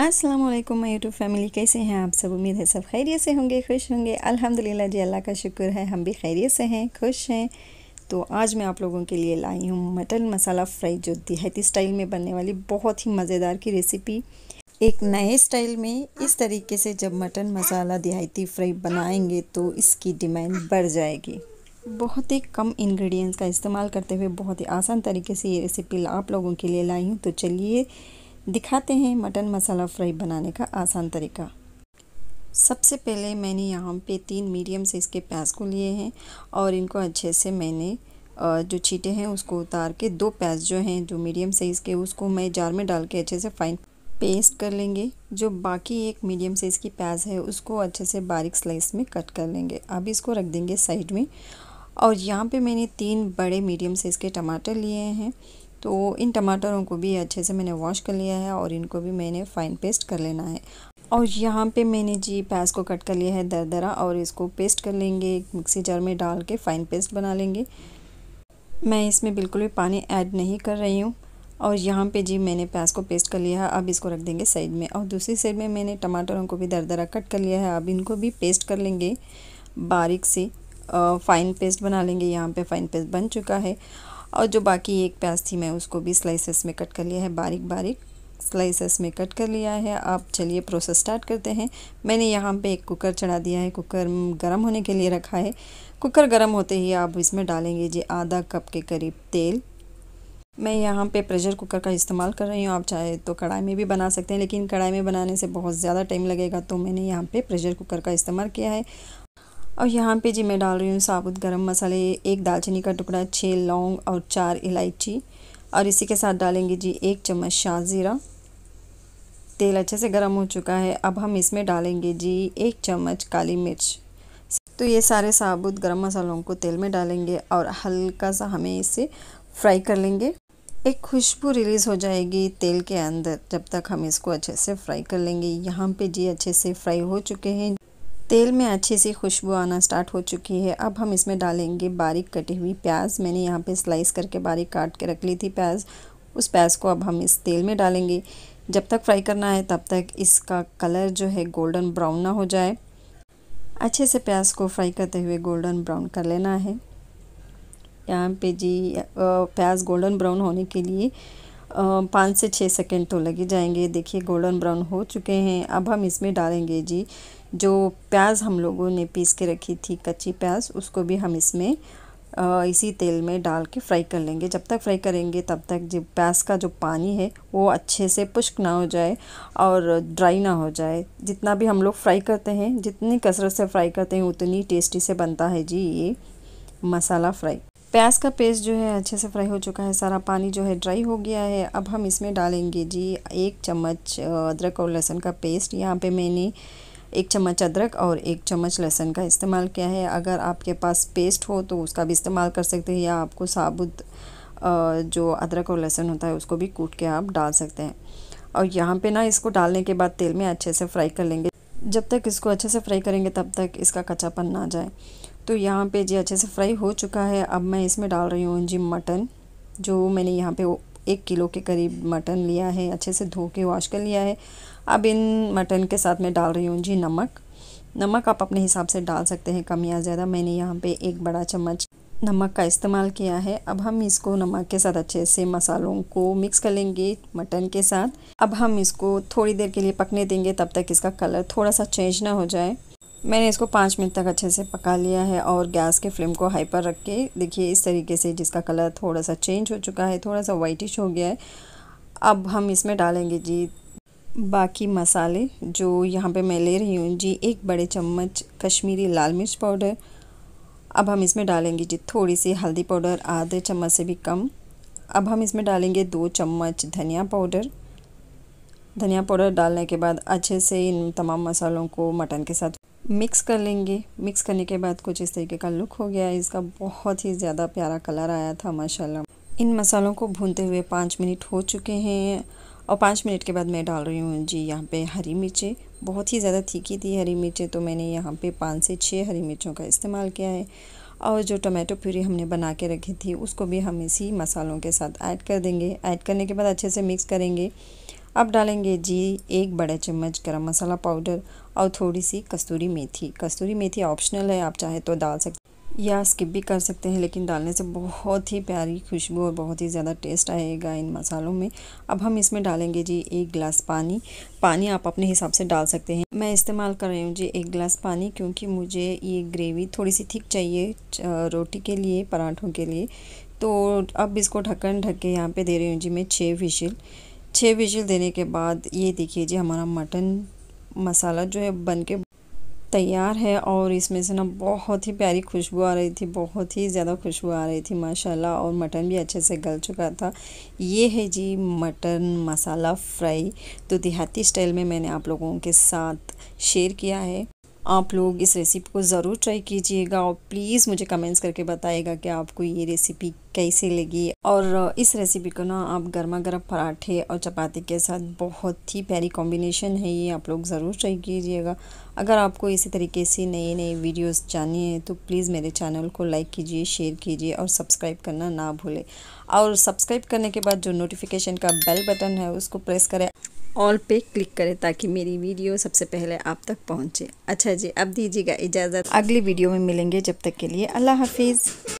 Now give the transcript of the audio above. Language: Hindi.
अस्सलाम वालेकुम माय यूट्यूब फैमिली कैसे हैं आप सब उम्मीद है सब खैरियत से होंगे खुश होंगे अल्हम्दुलिल्लाह जी अल्लाह का शुक्र है हम भी खैरियत से हैं खुश हैं तो आज मैं आप लोगों के लिए लाई हूँ मटन मसाला फ्राई जो देहाती स्टाइल में बनने वाली बहुत ही मज़ेदार की रेसिपी एक नए स्टाइल में इस तरीके से जब मटन मसाला देहाती फ्राई बनाएंगे तो इसकी डिमांड बढ़ जाएगी बहुत ही कम इन्ग्रीडियंट्स का इस्तेमाल करते हुए बहुत ही आसान तरीके से ये रेसिपी आप लोगों के लिए लाई हूँ तो चलिए दिखाते हैं मटन मसाला फ्राई बनाने का आसान तरीका सबसे पहले मैंने यहाँ पे तीन मीडियम साइज़ के प्याज को लिए हैं और इनको अच्छे से मैंने जो छीटे हैं उसको उतार के दो प्याज जो हैं जो मीडियम साइज़ के उसको मैं जार में डाल के अच्छे से फाइन पेस्ट कर लेंगे जो बाकी एक मीडियम साइज़ की प्याज है उसको अच्छे से बारीक स्लाइस में कट कर लेंगे अब इसको रख देंगे साइड में और यहाँ पे मैंने तीन बड़े मीडियम साइज़ के टमाटर लिए हैं तो इन टमाटरों को भी अच्छे से मैंने वॉश कर लिया है और इनको भी मैंने फ़ाइन पेस्ट कर लेना है और यहाँ पे मैंने जी प्याज को कट कर लिया है दरदरा और इसको पेस्ट कर लेंगे एक मिक्सी जार में डाल के फ़ाइन पेस्ट बना लेंगे मैं इसमें बिल्कुल भी पानी ऐड नहीं कर रही हूँ और यहाँ पे जी मैंने प्याज को पेस्ट कर लिया है अब इसको रख देंगे साइड में और दूसरी साइड में मैंने टमाटरों को भी दरदरा कट कर लिया है अब इनको भी पेस्ट कर लेंगे बारीक से फ़ाइन पेस्ट बना लेंगे यहाँ पर फ़ाइन पेस्ट बन चुका है और जो बाकी एक प्याज थी मैं उसको भी स्लाइसेस में कट कर लिया है बारीक बारीक स्लाइसेस में कट कर लिया है आप चलिए प्रोसेस स्टार्ट करते हैं मैंने यहाँ पे एक कुकर चढ़ा दिया है कुकर गर्म होने के लिए रखा है कुकर गर्म होते ही आप इसमें डालेंगे जी आधा कप के करीब तेल मैं यहाँ पे प्रेशर कुकर का इस्तेमाल कर रही हूँ आप चाहे तो कढ़ाई में भी बना सकते हैं लेकिन कढ़ाई में बनाने से बहुत ज़्यादा टाइम लगेगा तो मैंने यहाँ पे प्रेशर कुकर का इस्तेमाल किया है और यहाँ पे जी मैं डाल रही हूँ साबुत गरम मसाले एक दालचीनी का टुकड़ा छः लौंग और चार इलायची और इसी के साथ डालेंगे जी एक चम्मच शाह ज़ीरा तेल अच्छे से गर्म हो चुका है अब हम इसमें डालेंगे जी एक चम्मच काली मिर्च तो ये सारे साबुत गरम मसालों को तेल में डालेंगे और हल्का सा हमें इसे फ्राई कर लेंगे एक खुशबू रिलीज़ हो जाएगी तेल के अंदर जब तक हम इसको अच्छे से फ्राई कर लेंगे यहाँ पे जी अच्छे से फ्राई हो चुके हैं तेल में अच्छे से खुशबू आना स्टार्ट हो चुकी है अब हम इसमें डालेंगे बारीक कटी हुई प्याज मैंने यहाँ पे स्लाइस करके बारीक काट के रख ली थी प्याज उस प्याज को अब हम इस तेल में डालेंगे जब तक फ्राई करना है तब तक इसका कलर जो है गोल्डन ब्राउन ना हो जाए अच्छे से प्याज को फ्राई करते हुए गोल्डन ब्राउन कर लेना है यहाँ पे जी प्याज गोल्डन ब्राउन होने के लिए पाँच से छः सेकेंड तो लग ही जाएंगे देखिए गोल्डन ब्राउन हो चुके हैं अब हम इसमें डालेंगे जी जो प्याज हम लोगों ने पीस के रखी थी कच्ची प्याज उसको भी हम इसमें इसी तेल में डाल के फ्राई कर लेंगे जब तक फ्राई करेंगे तब तक जो प्याज का जो पानी है वो अच्छे से पुष्क ना हो जाए और ड्राई ना हो जाए जितना भी हम लोग फ्राई करते हैं जितनी कसरत से फ्राई करते हैं उतनी टेस्टी से बनता है जी ये मसाला फ्राई प्याज का पेस्ट जो है अच्छे से फ्राई हो चुका है सारा पानी जो है ड्राई हो गया है अब हम इसमें डालेंगे जी एक चम्मच अदरक और लहसुन का पेस्ट यहाँ पे मैंने एक चम्मच अदरक और एक चम्मच लहसुन का इस्तेमाल किया है अगर आपके पास पेस्ट हो तो उसका भी इस्तेमाल कर सकते हैं या आपको साबुत जो अदरक और लहसुन होता है उसको भी कूट के आप डाल सकते हैं और यहाँ पे ना इसको डालने के बाद तेल में अच्छे से फ्राई कर लेंगे जब तक इसको अच्छे से फ्राई करेंगे तब तक इसका कच्चापन ना जाए तो यहाँ पे जी अच्छे से फ्राई हो चुका है अब मैं इसमें डाल रही हूँ जी मटन जो मैंने यहाँ पे एक किलो के करीब मटन लिया है अच्छे से धो के वॉश कर लिया है अब इन मटन के साथ मैं डाल रही हूँ जी नमक नमक आप अपने हिसाब से डाल सकते हैं कम या ज़्यादा मैंने यहाँ पे एक बड़ा चम्मच नमक का इस्तेमाल किया है अब हम इसको नमक के साथ अच्छे से मसालों को मिक्स कर लेंगे मटन के साथ अब हम इसको थोड़ी देर के लिए पकने देंगे तब तक इसका कलर थोड़ा सा चेंज ना हो जाए मैंने इसको पाँच मिनट तक अच्छे से पका लिया है और गैस के फ्लेम को हाई पर रख के देखिए इस तरीके से जिसका कलर थोड़ा सा चेंज हो चुका है थोड़ा सा वाइटिश हो गया है अब हम इसमें डालेंगे जी बाकी मसाले जो यहाँ पे मैं ले रही हूँ जी एक बड़े चम्मच कश्मीरी लाल मिर्च पाउडर अब हम इसमें डालेंगे जी थोड़ी सी हल्दी पाउडर आधे चम्मच से भी कम अब हम इसमें डालेंगे दो चम्मच धनिया पाउडर धनिया पाउडर डालने के बाद अच्छे से इन तमाम मसालों को मटन के साथ मिक्स कर लेंगे मिक्स करने के बाद कुछ इस तरीके का लुक हो गया है इसका बहुत ही ज़्यादा प्यारा कलर आया था माशाल्लाह इन मसालों को भूनते हुए पाँच मिनट हो चुके हैं और पाँच मिनट के बाद मैं डाल रही हूँ जी यहाँ पे हरी मिर्ची बहुत ही ज़्यादा तीखी थी हरी मिर्चें तो मैंने यहाँ पे पाँच से छः हरी मिर्चों का इस्तेमाल किया है और जो टमाटो प्यूरी हमने बना के रखी थी उसको भी हम इसी मसालों के साथ ऐड कर देंगे ऐड करने के बाद अच्छे से मिक्स करेंगे अब डालेंगे जी एक बड़ा चम्मच गरम मसाला पाउडर और थोड़ी सी कस्तूरी मेथी कस्तूरी मेथी ऑप्शनल है आप चाहे तो डाल सकते या स्किप भी कर सकते हैं लेकिन डालने से बहुत ही प्यारी खुशबू और बहुत ही ज़्यादा टेस्ट आएगा इन मसालों में अब हम इसमें डालेंगे जी एक गिलास पानी पानी आप अपने हिसाब से डाल सकते हैं मैं इस्तेमाल कर रही हूँ जी एक गिलास पानी क्योंकि मुझे ये ग्रेवी थोड़ी सी थिक चाहिए रोटी के लिए पराठों के लिए तो अब इसको ढक्कन ढक के यहाँ पर दे रही हूँ जी मैं छः विशिल छः विशिल देने के बाद ये देखिए जी हमारा मटन मसाला जो है बन के तैयार है और इसमें से ना बहुत ही प्यारी खुशबू आ रही थी बहुत ही ज़्यादा खुशबू आ रही थी माशाल्लाह और मटन भी अच्छे से गल चुका था ये है जी मटन मसाला फ्राई तो देहाती स्टाइल में मैंने आप लोगों के साथ शेयर किया है आप लोग इस रेसिपी को ज़रूर ट्राई कीजिएगा और प्लीज़ मुझे कमेंट्स करके बताइएगा कि आपको ये रेसिपी कैसी लगी और इस रेसिपी को ना आप गर्मा गर्म पराठे और चपाती के साथ बहुत ही प्यारी कॉम्बिनेशन है ये आप लोग ज़रूर ट्राई कीजिएगा अगर आपको इसी तरीके से नए नए वीडियोस है तो प्लीज़ मेरे चैनल को लाइक कीजिए शेयर कीजिए और सब्सक्राइब करना ना भूलें और सब्सक्राइब करने के बाद जो नोटिफिकेशन का बेल बटन है उसको प्रेस करें ऑल पे क्लिक करें ताकि मेरी वीडियो सबसे पहले आप तक पहुँचे अच्छा जी अब दीजिएगा इजाज़त अगली वीडियो में मिलेंगे जब तक के लिए अल्लाह हाफिज़